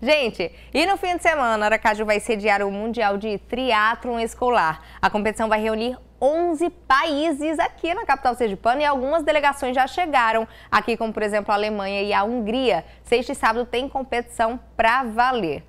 Gente, e no fim de semana, Aracaju vai sediar o Mundial de Triatlon Escolar. A competição vai reunir 11 países aqui na capital sergipana e algumas delegações já chegaram aqui, como por exemplo a Alemanha e a Hungria. Sexta e sábado tem competição para valer.